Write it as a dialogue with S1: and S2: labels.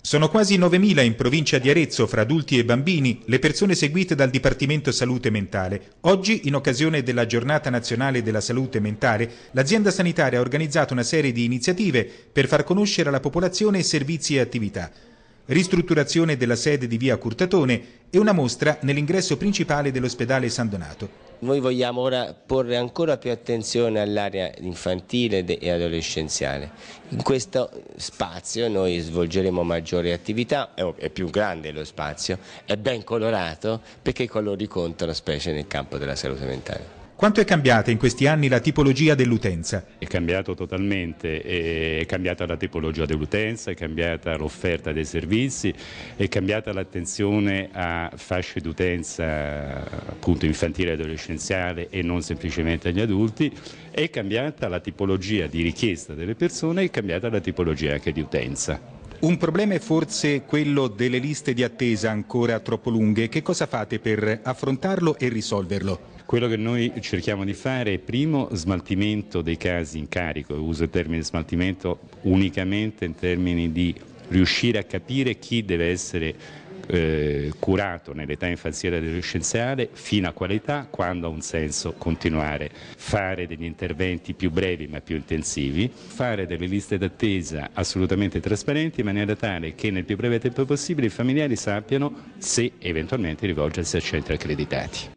S1: Sono quasi 9.000 in provincia di Arezzo, fra adulti e bambini, le persone seguite dal Dipartimento Salute Mentale. Oggi, in occasione della Giornata Nazionale della Salute Mentale, l'azienda sanitaria ha organizzato una serie di iniziative per far conoscere alla popolazione servizi e attività. Ristrutturazione della sede di via Curtatone e una mostra nell'ingresso principale dell'ospedale San Donato.
S2: Noi vogliamo ora porre ancora più attenzione all'area infantile e adolescenziale. In questo spazio noi svolgeremo maggiori attività, è più grande lo spazio, è ben colorato perché i colori contano specie nel campo della salute mentale.
S1: Quanto è cambiata in questi anni la tipologia dell'utenza?
S3: È cambiato totalmente, è cambiata la tipologia dell'utenza, è cambiata l'offerta dei servizi, è cambiata l'attenzione a fasce d'utenza appunto infantile e adolescenziale e non semplicemente agli adulti, è cambiata la tipologia di richiesta delle persone e è cambiata la tipologia anche di utenza.
S1: Un problema è forse quello delle liste di attesa ancora troppo lunghe. Che cosa fate per affrontarlo e risolverlo? Quello che noi cerchiamo di fare è primo smaltimento
S3: dei casi in carico, uso il termine smaltimento unicamente in termini di riuscire a capire chi deve essere eh, curato nell'età infanzile e adolescenziale fino a qualità, quando ha un senso continuare. Fare degli interventi più brevi ma più intensivi, fare delle liste d'attesa assolutamente trasparenti in maniera tale che nel più breve tempo possibile i familiari sappiano se eventualmente rivolgersi a centri accreditati.